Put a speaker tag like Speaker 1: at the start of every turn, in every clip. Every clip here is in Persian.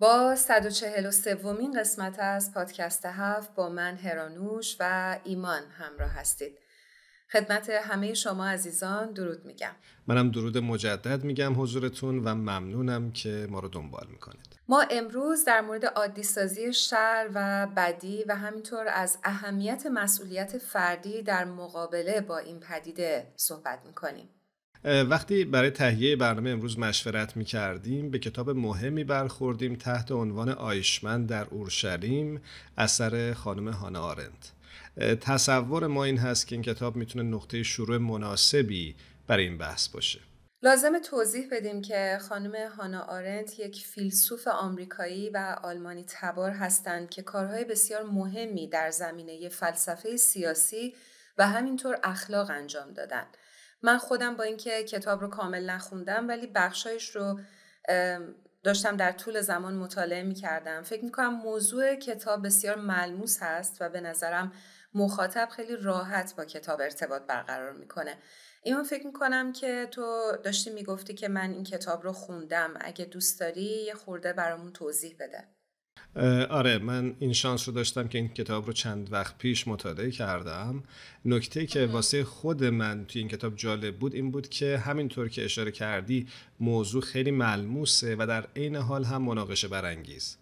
Speaker 1: با 143 ومین قسمت از پادکست هفت با من هرانوش و ایمان همراه هستید. خدمت همه شما عزیزان درود میگم.
Speaker 2: منم درود مجدد میگم حضورتون و ممنونم که ما رو دنبال میکنید.
Speaker 1: ما امروز در مورد عادی سازی شر و بدی و همینطور از اهمیت مسئولیت فردی در مقابله با این پدیده صحبت میکنیم.
Speaker 2: وقتی برای تهیه برنامه امروز مشورت می کردیم به کتاب مهمی برخوردیم تحت عنوان آیشمن در اورشلیم اثر خانم هانا آرند تصور ما این هست که این کتاب میتونه نقطه شروع مناسبی برای این بحث باشه
Speaker 1: لازم توضیح بدیم که خانم هانا آرنت یک فیلسوف آمریکایی و آلمانی تبار هستند که کارهای بسیار مهمی در زمینه فلسفه سیاسی و همینطور اخلاق انجام دادند. من خودم با اینکه کتاب رو کامل نخوندم ولی بخشایش رو داشتم در طول زمان مطالعه می کردم فکر می کنم موضوع کتاب بسیار ملموس هست و به نظرم مخاطب خیلی راحت با کتاب ارتباط برقرار میکنه ایمان فکر کنم که تو داشتی میگفتی که من این کتاب رو خوندم اگه دوست داری یه خورده برامون توضیح بده
Speaker 2: آره من این شانس رو داشتم که این کتاب رو چند وقت پیش مطالعه کردم نکته که واسه خود من توی این کتاب جالب بود این بود که همینطور که اشاره کردی موضوع خیلی ملموسه و در عین حال هم مناقشه برانگیز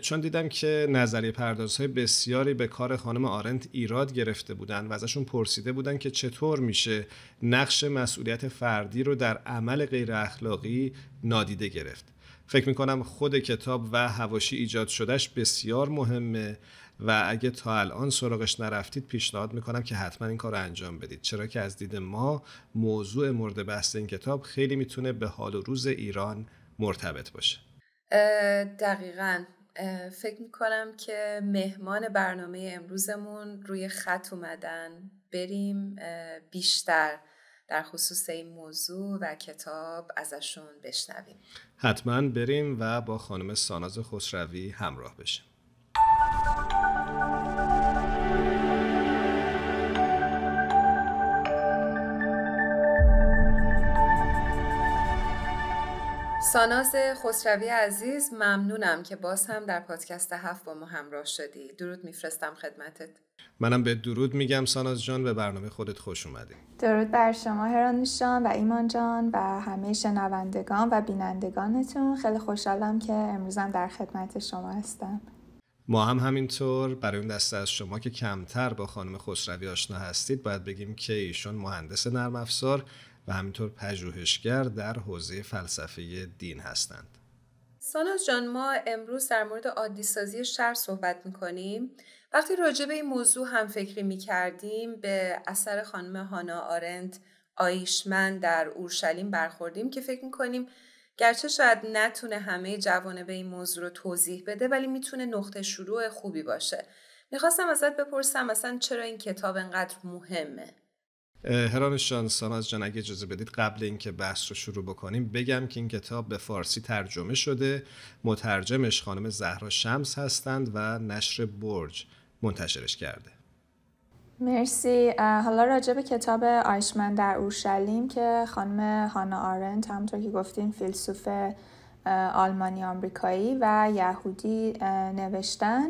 Speaker 2: چون دیدم که نظریه پردازهای بسیاری به کار خانم آرنت ایراد گرفته بودن و ازشون پرسیده بودن که چطور میشه نقش مسئولیت فردی رو در عمل غیر اخلاقی نادیده گرفت فکر میکنم خود کتاب و هواشی ایجاد شدهش بسیار مهمه و اگه تا الان سراغش نرفتید پیشنهاد میکنم که حتما این کار رو انجام بدید چرا که از دید ما موضوع مورد بحث این کتاب خیلی میتونه به حال و روز ایران مرتبط باشه
Speaker 1: دقیقا فکر میکنم که مهمان برنامه امروزمون روی خط اومدن بریم بیشتر در خصوص این موضوع و کتاب ازشون بشنویم
Speaker 2: حتما بریم و با خانم ساناز خسروی همراه بشیم
Speaker 1: ساناز خسروی عزیز ممنونم که باز هم در پادکست هفت با ما همراه شدی درود میفرستم خدمتت
Speaker 2: منم به درود میگم ساناز جان به برنامه خودت خوش اومدی
Speaker 3: درود بر شما هرانوش جان و ایمان جان و همه شنوندگان و بینندگانتون خیلی خوشحالم که امروزم در خدمت شما هستم
Speaker 2: ما هم همینطور برای اون دسته از شما که کمتر با خانم خسروی آشنا هستید باید بگیم که ایشون مهندس نرم افزار و همینطور پژوهشگر در حوزه فلسفه دین هستند.
Speaker 1: ساناز جان ما امروز در مورد عادیسازی شهر صحبت میکنیم وقتی راجع به این موضوع هم فکری میکردیم به اثر خانم هانا آرند آیشمن در اورشلیم برخوردیم که فکر میکنیم گرچه شاید نتونه همه جوانب این موضوع رو توضیح بده ولی میتونه نقطه شروع خوبی باشه میخواستم ازت بپرسم اصلا چرا این کتاب انقدر مهمه
Speaker 2: جان ساناز جان اگه اجازه بدید قبل اینکه بحث رو شروع بکنیم بگم که این کتاب به فارسی ترجمه شده مترجمش خانم زهرا شمس هستند و نشر برج منتشرش کرده
Speaker 3: مرسی حالا راجع به کتاب آیشمن در اورشلیم که خانم هانا آرنت همونطور که گفتیم فیلسوف آلمانی آمریکایی و یهودی نوشتن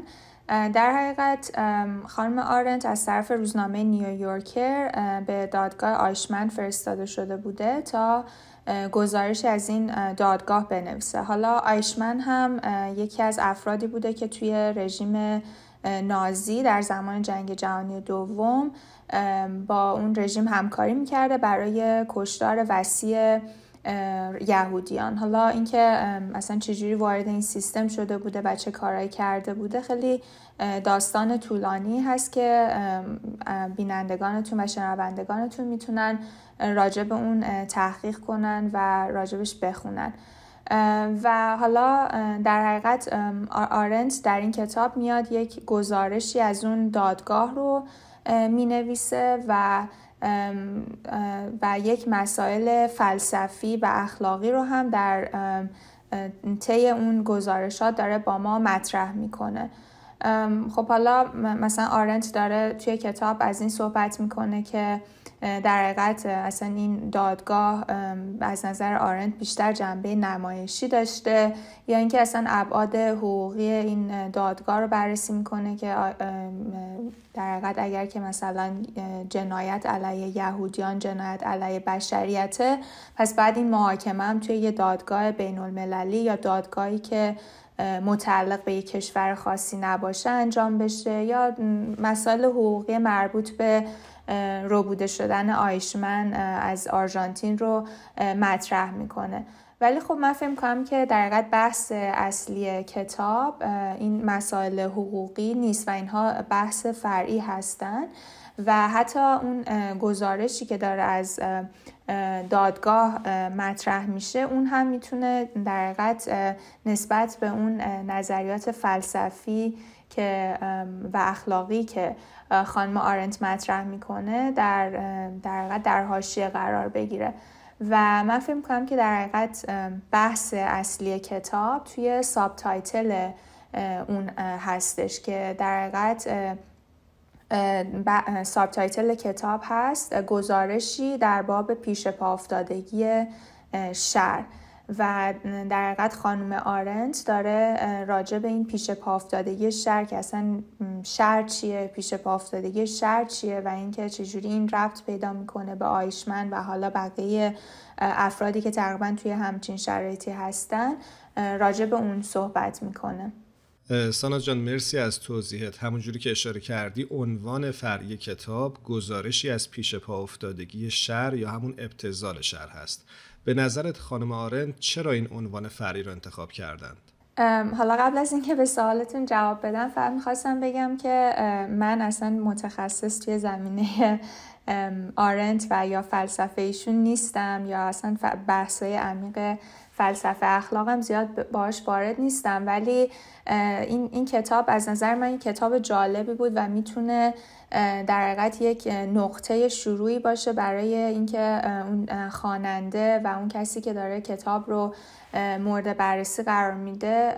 Speaker 3: در حقیقت خانم آرنت از طرف روزنامه نیویورکر به دادگاه آیشمن فرستاده شده بوده تا گزارش از این دادگاه بنویسه حالا آیشمن هم یکی از افرادی بوده که توی رژیم نازی در زمان جنگ جهانی دوم با اون رژیم همکاری میکرده برای کشتار وسیع یهودیان حالا اینکه اصلا چجوری وارد این سیستم شده بوده و چه کارایی کرده بوده خیلی داستان طولانی هست که بینندگانتون و شنوندگانتون میتونن راجب اون تحقیق کنن و راجبش بخونن و حالا در حقیقت آرنت در این کتاب میاد یک گزارشی از اون دادگاه رو مینویسه و و یک مسائل فلسفی و اخلاقی رو هم در طی اون گزارشات داره با ما مطرح میکنه خب حالا مثلا آرنت داره توی کتاب از این صحبت میکنه که در حقیقت اصلا این دادگاه از نظر آرنت بیشتر جنبه نمایشی داشته یا یعنی اینکه اصلا ابعاد حقوقی این دادگاه رو بررسی میکنه که در حقیقت اگر که مثلا جنایت علیه یهودیان جنایت علیه بشریته پس بعد این محاکمه هم توی یه دادگاه بین المللی یا دادگاهی که متعلق به یک کشور خاصی نباشه انجام بشه یا مسائل حقوقی مربوط به روبوده شدن آیشمن از آرژانتین رو مطرح میکنه ولی خب من فکر کنم که در حقیقت بحث اصلی کتاب این مسائل حقوقی نیست و اینها بحث فرعی هستند و حتی اون گزارشی که داره از دادگاه مطرح میشه اون هم میتونه در حقیقت نسبت به اون نظریات فلسفی که و اخلاقی که خانم آرنت مطرح میکنه در در حقیقت در حاشیه قرار بگیره و من فکر میکنم که در حقیقت بحث اصلی کتاب توی ساب تایتل اون هستش که در حقیقت ساب تایتل کتاب هست گزارشی در باب پیش پا افتادگی و در حقیقت خانم آرنج داره راجع به این پیش پا افتادگی شر که اصلا شر چیه پیش پا افتادگی شر چیه و اینکه چجوری این ربط پیدا میکنه به آیشمن و حالا بقیه افرادی که تقریبا توی همچین شرایطی هستن راجع به اون صحبت میکنه
Speaker 2: سانا جان مرسی از توضیحت همونجوری که اشاره کردی عنوان فرعی کتاب گزارشی از پیش پا افتادگی شهر یا همون ابتزال شهر هست به نظرت خانم آرنت چرا این عنوان فرعی رو انتخاب کردند؟
Speaker 3: حالا قبل از اینکه به سوالتون جواب بدم فقط میخواستم بگم که من اصلا متخصص توی زمینه آرنت و یا فلسفه ایشون نیستم یا اصلا بحثای عمیق فلسفه اخلاقم زیاد باش وارد نیستم ولی این, این کتاب از نظر من این کتاب جالبی بود و میتونه در حقیقت یک نقطه شروعی باشه برای اینکه اون خواننده و اون کسی که داره کتاب رو مورد بررسی قرار میده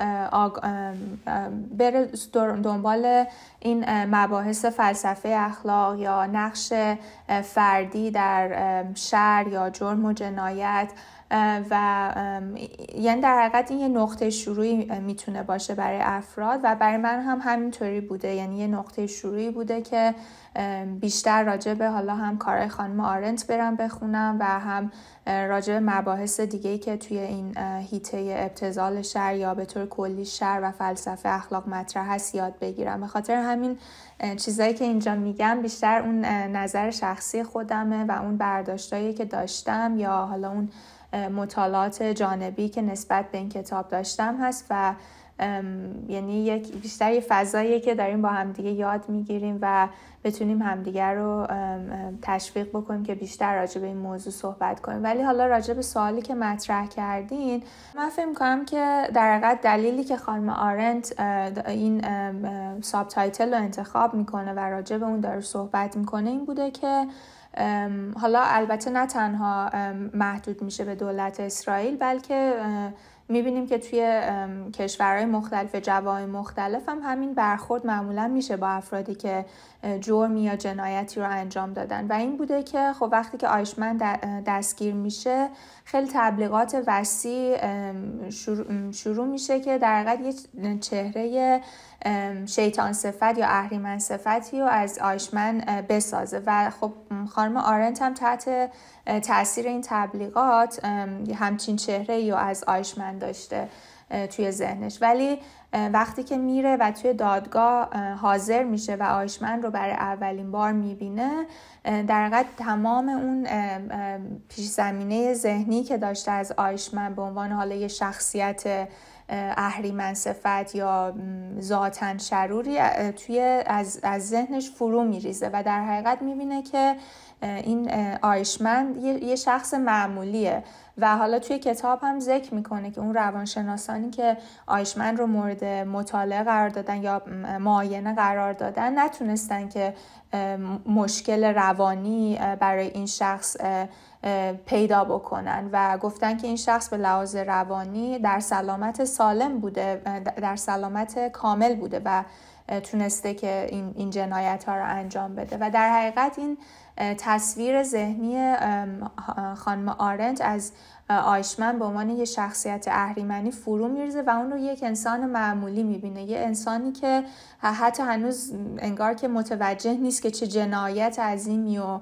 Speaker 3: بره دنبال این مباحث فلسفه اخلاق یا نقش فردی در شر یا جرم و جنایت و یعنی در حقیقت این یه نقطه شروعی میتونه باشه برای افراد و برای من هم همینطوری بوده یعنی یه نقطه شروعی بوده که بیشتر راجع به حالا هم کار خانم آرنت برم بخونم و هم راجع به مباحث دیگه که توی این هیته ابتزال شر یا به طور کلی شر و فلسفه اخلاق مطرح هست یاد بگیرم به خاطر همین چیزایی که اینجا میگم بیشتر اون نظر شخصی خودمه و اون برداشتایی که داشتم یا حالا اون مطالعات جانبی که نسبت به این کتاب داشتم هست و یعنی یک بیشتر یه فضاییه که داریم با همدیگه یاد میگیریم و بتونیم همدیگر رو تشویق بکنیم که بیشتر راجع به این موضوع صحبت کنیم ولی حالا راجع به سوالی که مطرح کردین من فکر کنم که در حقیقت دلیلی که خانم آرنت این سابتایتل رو انتخاب میکنه و راجع به اون داره صحبت میکنه این بوده که حالا البته نه تنها محدود میشه به دولت اسرائیل بلکه میبینیم که توی کشورهای مختلف جوای مختلف هم همین برخورد معمولا میشه با افرادی که جرمی یا جنایتی رو انجام دادن و این بوده که خب وقتی که آیشمن دستگیر میشه خیلی تبلیغات وسیع شروع, میشه که در یه چهره شیطان صفت یا اهریمن صفتی رو از آیشمن بسازه و خب خانم آرنت هم تحت تاثیر این تبلیغات همچین چهره یا از آیشمن داشته توی ذهنش ولی وقتی که میره و توی دادگاه حاضر میشه و آیشمن رو برای اولین بار میبینه در حقیقت تمام اون پیش زمینه ذهنی که داشته از آیشمن به عنوان حالا یه شخصیت اهریمن صفت یا ذاتا شروری توی از, از ذهنش فرو میریزه و در حقیقت میبینه که این آیشمند یه شخص معمولیه و حالا توی کتاب هم ذکر میکنه که اون روانشناسانی که آیشمن رو مورد مطالعه قرار دادن یا معاینه قرار دادن نتونستن که مشکل روانی برای این شخص پیدا بکنن و گفتن که این شخص به لحاظ روانی در سلامت سالم بوده در سلامت کامل بوده و تونسته که این, این جنایت ها رو انجام بده و در حقیقت این تصویر ذهنی خانم آرنت از آیشمن به عنوان یه شخصیت اهریمنی فرو میرزه و اون رو یک انسان معمولی میبینه یه انسانی که حتی هنوز انگار که متوجه نیست که چه جنایت عظیمی و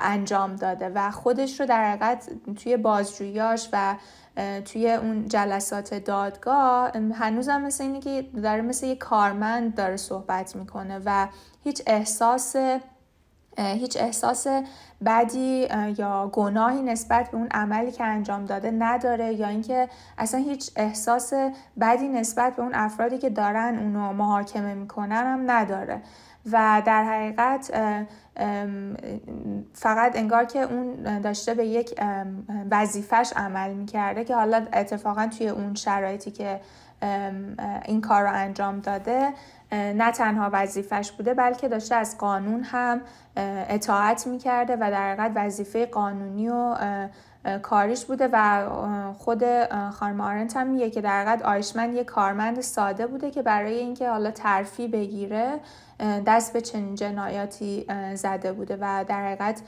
Speaker 3: انجام داده و خودش رو در حقیقت توی بازجویاش و توی اون جلسات دادگاه هنوزم مثل اینه که داره مثل یه کارمند داره صحبت میکنه و هیچ احساس هیچ احساس بدی یا گناهی نسبت به اون عملی که انجام داده نداره یا اینکه اصلا هیچ احساس بدی نسبت به اون افرادی که دارن اونو محاکمه میکنن هم نداره و در حقیقت فقط انگار که اون داشته به یک وظیفش عمل میکرده که حالا اتفاقا توی اون شرایطی که این کار رو انجام داده نه تنها وظیفش بوده بلکه داشته از قانون هم اطاعت میکرده و در حقیقت وظیفه قانونی و کاریش بوده و خود خانم آرنت هم میگه که در حقیقت آیشمن یه کارمند ساده بوده که برای اینکه حالا ترفی بگیره دست به چنین جنایاتی زده بوده و در حقیقت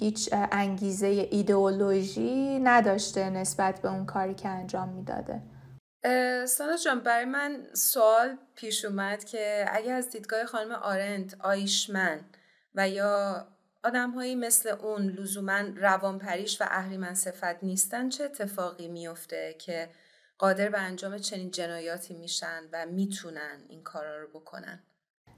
Speaker 3: هیچ انگیزه ایدئولوژی نداشته نسبت به اون کاری که انجام میداده
Speaker 1: سانا جان برای من سوال پیش اومد که اگر از دیدگاه خانم آرند آیشمن و یا آدم هایی مثل اون لزوما روانپریش و اهریمن صفت نیستن چه اتفاقی میفته که قادر به انجام چنین جنایاتی میشن و میتونن این کارا رو بکنن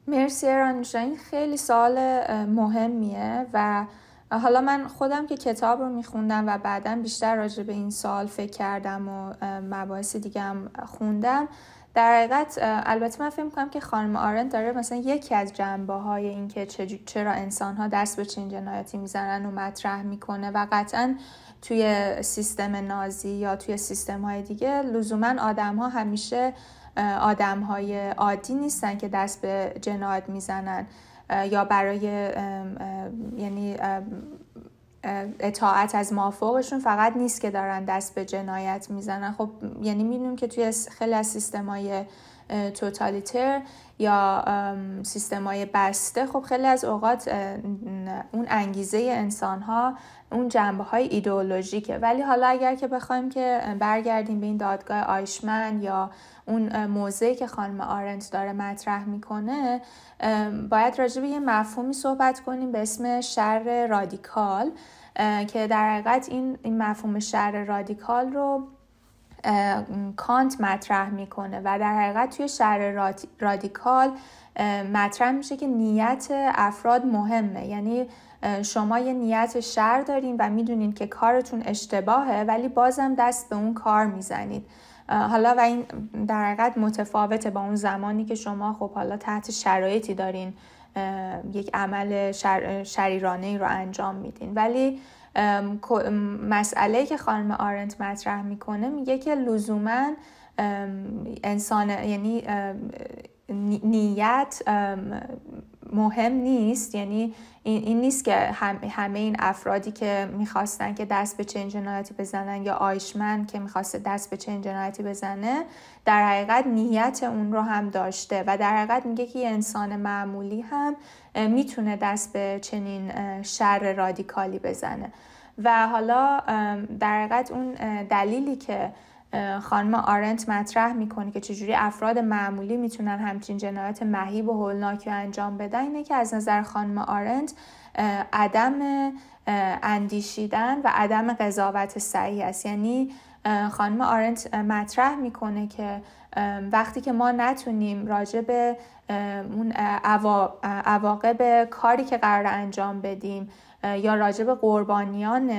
Speaker 3: مرسی این خیلی سال مهمیه و حالا من خودم که کتاب رو میخوندم و بعدا بیشتر راجع به این سال فکر کردم و مباحث دیگه هم خوندم در حقیقت البته من فکر میکنم که خانم آرن داره مثلا یکی از جنبه های این که چرا انسان ها دست به چین جنایتی میزنن و مطرح میکنه و قطعا توی سیستم نازی یا توی سیستم های دیگه لزوما آدم ها همیشه آدم های عادی نیستن که دست به جنایت میزنن یا برای یعنی اطاعت از مافوقشون فقط نیست که دارن دست به جنایت میزنن خب یعنی میدونیم که توی خیلی از های توتالیتر یا سیستم های بسته خب خیلی از اوقات اون انگیزه انسان ها اون جنبه های ایدئولوژیکه ولی حالا اگر که بخوایم که برگردیم به این دادگاه آیشمن یا اون موضعی که خانم آرنت داره مطرح میکنه باید راجع به یه مفهومی صحبت کنیم به اسم شر رادیکال که در حقیقت این،, این مفهوم شر رادیکال رو کانت مطرح میکنه و در حقیقت توی شر رادیکال مطرح میشه که نیت افراد مهمه یعنی شما یه نیت شر دارین و میدونین که کارتون اشتباهه ولی بازم دست به اون کار میزنید حالا و این در حقیقت متفاوته با اون زمانی که شما خب حالا تحت شرایطی دارین یک عمل شر، شریرانه ای رو انجام میدین ولی مسئله که خانم آرنت مطرح میکنه میگه که لزوما انسان یعنی نیت مهم نیست یعنی این, نیست که همه این افرادی که میخواستن که دست به چنین جنایتی بزنن یا آیشمن که میخواسته دست به چنین جنایتی بزنه در حقیقت نیت اون رو هم داشته و در حقیقت میگه که یه انسان معمولی هم میتونه دست به چنین شر رادیکالی بزنه و حالا در حقیقت اون دلیلی که خانم آرنت مطرح میکنه که چجوری افراد معمولی میتونن همچین جنایت مهیب و هولناکی انجام بدن اینه که از نظر خانم آرنت عدم اندیشیدن و عدم قضاوت صحیح است یعنی خانم آرنت مطرح میکنه که وقتی که ما نتونیم راجع به اون عواقب کاری که قرار انجام بدیم یا راجع به قربانیان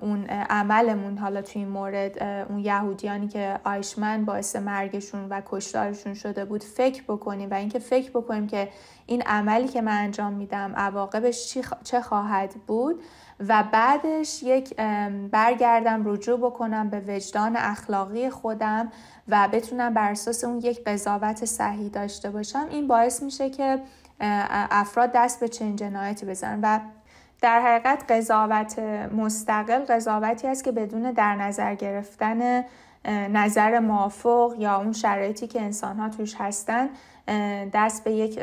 Speaker 3: اون عملمون حالا توی این مورد اون یهودیانی که آیشمن باعث مرگشون و کشتارشون شده بود فکر بکنیم و اینکه فکر بکنیم که این عملی که من انجام میدم عواقبش چه خواهد بود و بعدش یک برگردم رجوع بکنم به وجدان اخلاقی خودم و بتونم بر اساس اون یک قضاوت صحیح داشته باشم این باعث میشه که افراد دست به چنین جنایتی بزنن و در حقیقت قضاوت مستقل قضاوتی است که بدون در نظر گرفتن نظر موافق یا اون شرایطی که انسان ها توش هستن دست به یک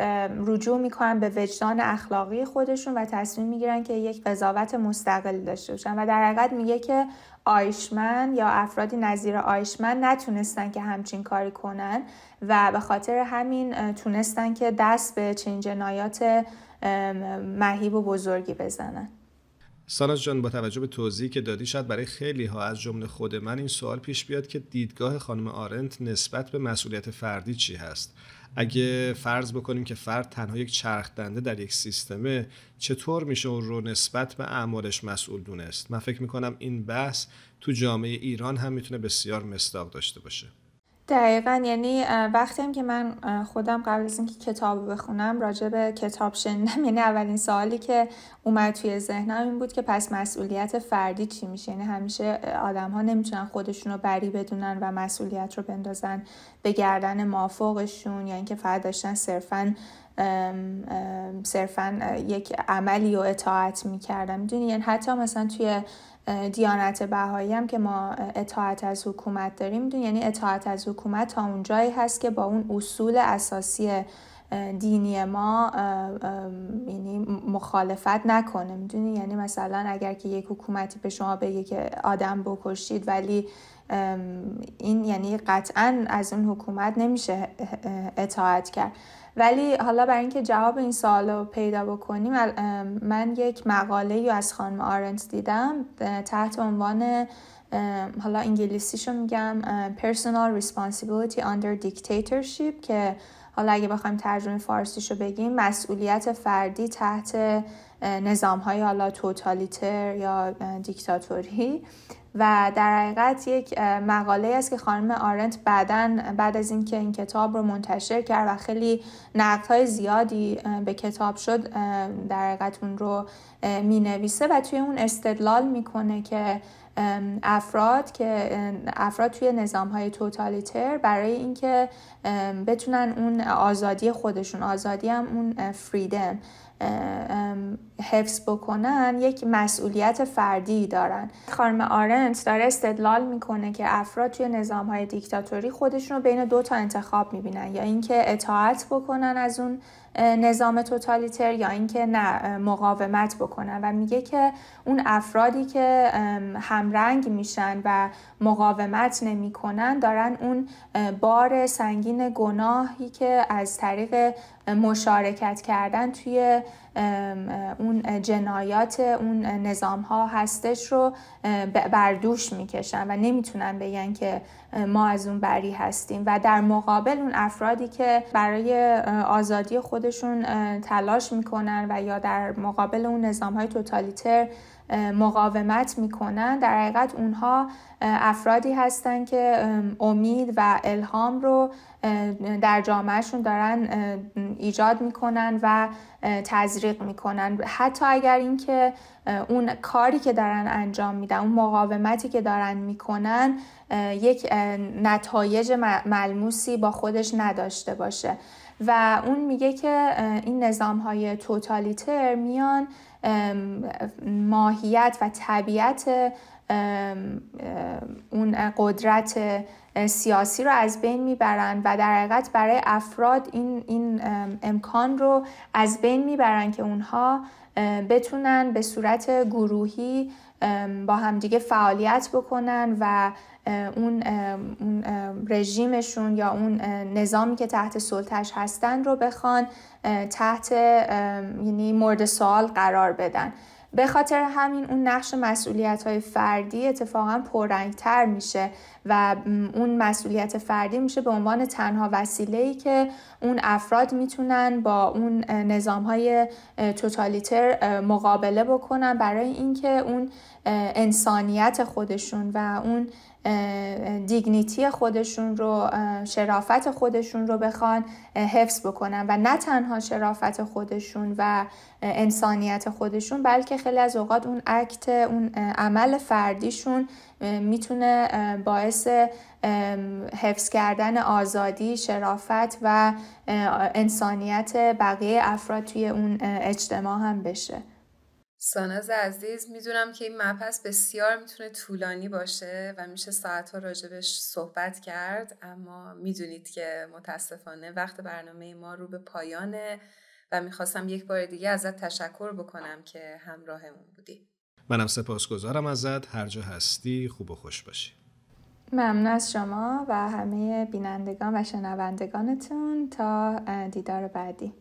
Speaker 3: رجوع میکنن به وجدان اخلاقی خودشون و تصمیم میگیرن که یک قضاوت مستقل داشته باشن و در حقیقت میگه که آیشمن یا افرادی نظیر آیشمن نتونستن که همچین کاری کنن و به خاطر همین تونستن که دست به چنین جنایات محیب و بزرگی بزنن
Speaker 2: ساناز جان با توجه به توضیحی که دادی شاید برای خیلی ها از جمله خود من این سوال پیش بیاد که دیدگاه خانم آرنت نسبت به مسئولیت فردی چی هست اگه فرض بکنیم که فرد تنها یک چرخ دنده در یک سیستمه چطور میشه اون رو نسبت به اعمالش مسئول دونست من فکر میکنم این بحث تو جامعه ایران هم میتونه بسیار مصداق داشته باشه
Speaker 3: دقیقا یعنی وقتی هم که من خودم قبل از اینکه کتاب بخونم راجع به کتاب شنیدم یعنی اولین سوالی که اومد توی ذهنم این بود که پس مسئولیت فردی چی میشه یعنی همیشه آدم ها نمیتونن خودشون رو بری بدونن و مسئولیت رو بندازن به گردن مافوقشون یا یعنی اینکه فقط داشتن صرفا صرفا یک عملی و اطاعت میکردم میدونی یعنی حتی مثلا توی دیانت بهایی هم که ما اطاعت از حکومت داریم میدونی یعنی اطاعت از حکومت تا اونجایی هست که با اون اصول اساسی دینی ما یعنی مخالفت نکنه میدونی یعنی مثلا اگر که یک حکومتی به شما بگه که آدم بکشید ولی این یعنی قطعا از اون حکومت نمیشه اطاعت کرد ولی حالا برای اینکه جواب این سوال رو پیدا بکنیم من یک مقاله ای از خانم آرنت دیدم تحت عنوان حالا انگلیسیشو میگم Personal Responsibility Under Dictatorship که حالا اگه بخوایم ترجمه فارسیشو بگیم مسئولیت فردی تحت نظام های حالا توتالیتر یا دیکتاتوری و در حقیقت یک مقاله است که خانم آرنت بعدا بعد از اینکه این کتاب رو منتشر کرد و خیلی های زیادی به کتاب شد در حقیقت اون رو می نویسه و توی اون استدلال میکنه که افراد که افراد توی نظام های توتالیتر برای اینکه بتونن اون آزادی خودشون آزادی هم اون فریدم حفظ بکنن یک مسئولیت فردی دارن خانم آرنت داره استدلال میکنه که افراد توی نظام های دیکتاتوری خودشون رو بین دو تا انتخاب میبینن یا اینکه اطاعت بکنن از اون نظام توتالیتر یا اینکه نه مقاومت بکنن و میگه که اون افرادی که همرنگ میشن و مقاومت نمیکنن دارن اون بار سنگین گناهی که از طریق مشارکت کردن توی اون جنایات اون نظام ها هستش رو بردوش میکشن و نمیتونن بگن که ما از اون بری هستیم و در مقابل اون افرادی که برای آزادی خودشون تلاش میکنن و یا در مقابل اون نظام های توتالیتر مقاومت میکنن در حقیقت اونها افرادی هستند که امید و الهام رو در جامعهشون دارن ایجاد میکنن و تزریق میکنن حتی اگر اینکه اون کاری که دارن انجام میدن اون مقاومتی که دارن میکنن یک نتایج ملموسی با خودش نداشته باشه و اون میگه که این نظام های توتالیتر میان ماهیت و طبیعت اون قدرت سیاسی رو از بین میبرن و در حقیقت برای افراد این, این امکان رو از بین میبرن که اونها بتونن به صورت گروهی با همدیگه فعالیت بکنن و اون رژیمشون یا اون نظامی که تحت سلطش هستن رو بخوان تحت یعنی مورد سوال قرار بدن به خاطر همین اون نقش مسئولیت های فردی اتفاقا پررنگتر میشه و اون مسئولیت فردی میشه به عنوان تنها وسیله ای که اون افراد میتونن با اون نظام های توتالیتر مقابله بکنن برای اینکه اون انسانیت خودشون و اون دیگنیتی خودشون رو شرافت خودشون رو بخوان حفظ بکنن و نه تنها شرافت خودشون و انسانیت خودشون بلکه خیلی از اوقات اون اکت اون عمل فردیشون میتونه باعث حفظ کردن آزادی، شرافت و انسانیت بقیه افراد توی اون اجتماع هم بشه.
Speaker 1: ساناز عزیز میدونم که این مبحث بسیار میتونه طولانی باشه و میشه ساعتها راجبش صحبت کرد اما میدونید که متاسفانه وقت برنامه ما رو به پایانه و میخواستم یک بار دیگه ازت تشکر بکنم که همراهمون بودی
Speaker 2: منم سپاسگزارم ازت هر جا هستی خوب و خوش باشی
Speaker 3: ممنون از شما و همه بینندگان و شنوندگانتون تا دیدار بعدی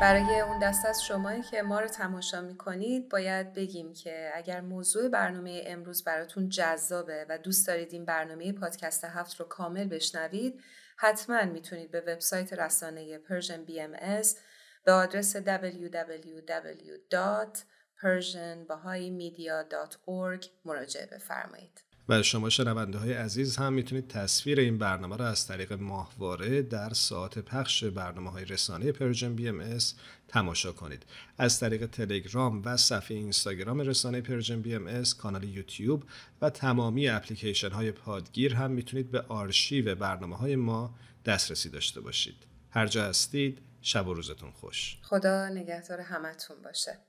Speaker 1: برای اون دست از شما که ما رو تماشا میکنید باید بگیم که اگر موضوع برنامه امروز براتون جذابه و دوست دارید این برنامه پادکست هفت رو کامل بشنوید حتما میتونید به وبسایت رسانه پرژن بی ام از به آدرس www.persianbahaimedia.org مراجعه بفرمایید.
Speaker 2: و شما شنونده های عزیز هم میتونید تصویر این برنامه را از طریق ماهواره در ساعت پخش برنامه های رسانه پرژن بی ام اس تماشا کنید از طریق تلگرام و صفحه اینستاگرام رسانه پرژن بی ام اس کانال یوتیوب و تمامی اپلیکیشن های پادگیر هم میتونید به آرشیو برنامه های ما دسترسی داشته باشید هر جا هستید شب و روزتون خوش
Speaker 1: خدا نگهدار همتون باشه